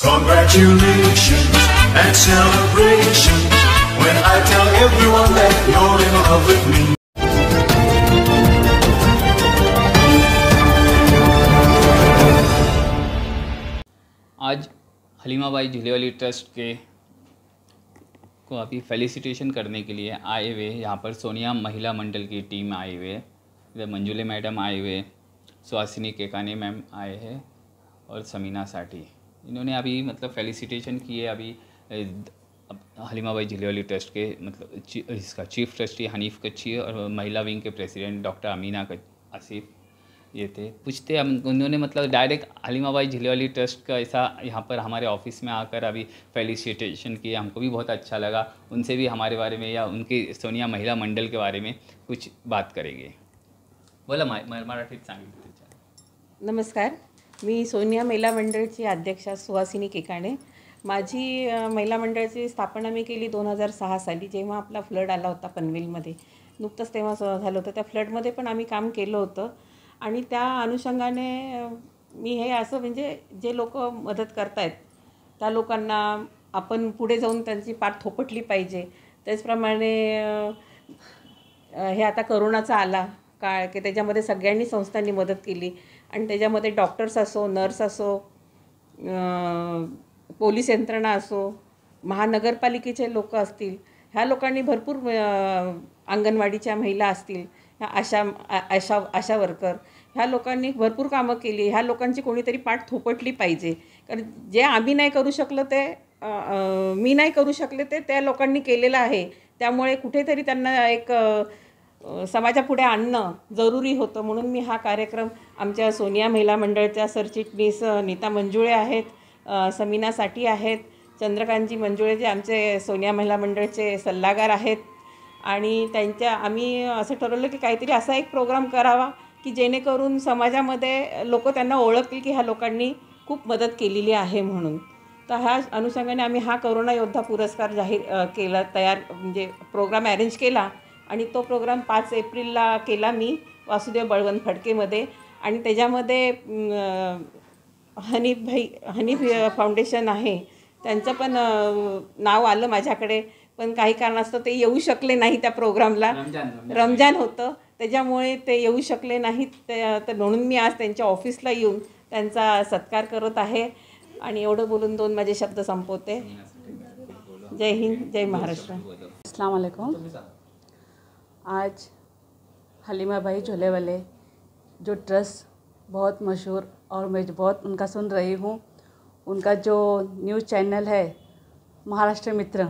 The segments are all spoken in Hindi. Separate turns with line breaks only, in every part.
Congratulations and celebration when I tell everyone that you're in love with me.
आज हलीमा हलीमाबाई झुलेवाली ट्रस्ट के को अभी फेलिसिटेशन करने के लिए आए हुए यहाँ पर सोनिया महिला मंडल की टीम आए हुए इधर मंजुले मैडम आए हुए सुहासिनी केकानी मैम आए हैं और समीना साठी इन्होंने अभी मतलब फेलिसिटेशन किए अभी हलीमाबाई वाली ट्रस्ट के मतलब ची, इसका चीफ ट्रस्टी हनीफ कच्ची और महिला विंग के प्रेसिडेंट डॉक्टर अमीना आसिफ ये थे पूछते हम उन्होंने मतलब डायरेक्ट हलीमाबाई झिलेवाली ट्रस्ट का ऐसा यहाँ पर हमारे ऑफिस में आकर अभी फेलिसिटेशन किए हमको भी बहुत अच्छा लगा उनसे भी हमारे बारे में या उनके सोनिया महिला मंडल के बारे में कुछ बात करेंगे बोला मराठीत सांगितलं
नमस्कार मी सोनिया महिला मंडळची अध्यक्षा सुहासिनी केकाणे माझी महिला मंडळाची स्थापना मी केली दोन हजार सहा साली जेव्हा आपला फ्लड आला होता पनवेलमध्ये नुकतंच तेव्हा झालं होतं त्या फ्लडमध्ये पण आम्ही काम केलं होतं आणि त्या अनुषंगाने मी हे असं म्हणजे जे लोक मदत करतायत त्या लोकांना आपण पुढे जाऊन त्यांची पाठ थोपटली पाहिजे त्याचप्रमाणे हे आता करोनाचा आला काळ की त्याच्यामध्ये सगळ्यांनी संस्थांनी मदत केली आणि त्याच्यामध्ये डॉक्टर्स असो नर्स असो पोलीस यंत्रणा असो महानगरपालिकेचे लोक असतील ह्या लोकांनी भरपूर अंगणवाडीच्या महिला असतील ह्या आशा आशा आशा वर्कर ह्या लोकांनी भरपूर कामं केली ह्या लोकांची कोणीतरी पाठ थोपटली पाहिजे कारण जे आम्ही नाही करू शकलो ते मी नाही करू शकले ते त्या लोकांनी केलेलं आहे त्यामुळे कुठेतरी त्यांना एक समाजापुढे आणणं जरुरी होतं म्हणून मी हा कार्यक्रम आमच्या सोनिया महिला मंडळच्या सरचिटणीस नीता मंजुळे आहेत समीना साठी आहेत चंद्रकांतजी मंजुळे जे आमचे सोनिया महिला मंडळचे सल्लागार आहेत आणि त्यांच्या आम्ही असं ठरवलं की काहीतरी असा एक प्रोग्राम करावा की जेणेकरून समाजामध्ये लोक त्यांना ओळखतील की ह्या लोकांनी खूप मदत केलेली आहे म्हणून तर ह्या अनुषंगाने आम्ही हा करोना योद्धा पुरस्कार जाहीर केला तयार म्हणजे प्रोग्राम अरेंज केला आणि तो प्रोग्राम पाच एप्रिलला केला मी वासुदेव बळवंत फडकेमध्ये आणि त्याच्यामध्ये हनीफ भाई हनीफ फाउंडेशन आहे त्यांचं पण नाव आलं माझ्याकडे पण काही कारणास्तव ते येऊ शकले नाही त्या प्रोग्रामला रमजान होतं त्याच्यामुळे ते येऊ शकले नाहीत तर म्हणून मी आज त्यांच्या ऑफिसला येऊन त्यांचा सत्कार करत आहे आणि एवढं बोलून दोन माझे शब्द संपवते जय हिंद जय महाराष्ट्र
अस्सलाम आज हलीमा भाई झोले वाले जो ट्रस्ट बहुत मशहूर और मैं बहुत उनका सुन रही हूँ उनका जो न्यूज़ चैनल है महाराष्ट्र मित्र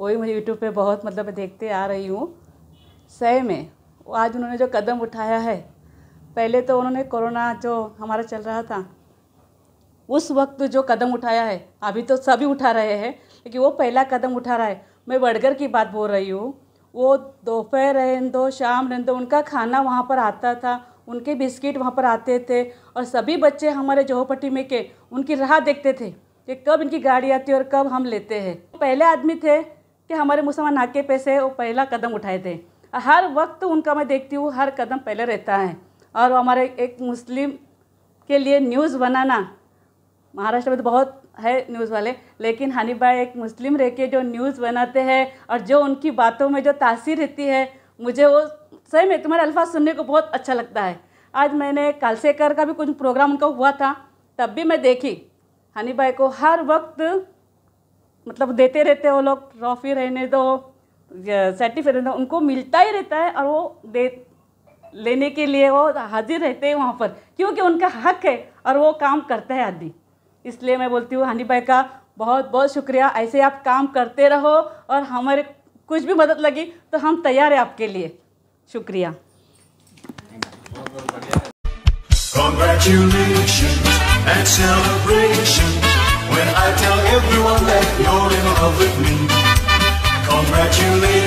वही मुझे यूट्यूब पे बहुत मतलब देखते आ रही हूँ सह में आज उन्होंने जो कदम उठाया है पहले तो उन्होंने कोरोना जो हमारा चल रहा था उस वक्त जो कदम उठाया है अभी तो सभी उठा रहे हैं लेकिन वो पहला कदम उठा रहा है मैं बढ़कर की बात बोल रही हूँ वो दोपहर रहें दो शाम रहने दो उनका खाना वहाँ पर आता था उनके बिस्किट वहाँ पर आते थे और सभी बच्चे हमारे जोहपट्टी में के उनकी राह देखते थे कि कब इनकी गाड़ी आती है और कब हम लेते हैं पहले आदमी थे कि हमारे मुसलमान नाके पे से वो पहला कदम उठाए थे हर वक्त उनका मैं देखती हूँ हर कदम पहले रहता है और हमारे एक मुस्लिम के लिए न्यूज़ बनाना महाराष्ट्र में तो बहुत है न्यूज़ वाले लेकिन हनी भाई एक मुस्लिम रह के जो न्यूज़ बनाते हैं और जो उनकी बातों में जो तासीर रहती है मुझे वो सही में तुम्हारे अल्फाज सुनने को बहुत अच्छा लगता है आज मैंने कालसेकर का भी कुछ प्रोग्राम उनका हुआ था तब भी मैं देखी हनी भाई को हर वक्त मतलब देते रहते वो लोग ट्रॉफी रहने दो सर्टिफिकेट रहने दो उनको मिलता ही रहता है और वो दे लेने के लिए वो हाजिर रहते हैं वहाँ पर क्योंकि उनका हक है और वो काम करता है आदमी इसलिए मैं बोलती हूँ हानी भाई का बहुत बहुत शुक्रिया ऐसे आप काम करते रहो और हमारे कुछ भी मदद लगी तो हम तैयार हैं आपके लिए शुक्रिया
Congratulations and celebration
when I tell everyone that you're in love with me. Congratulations.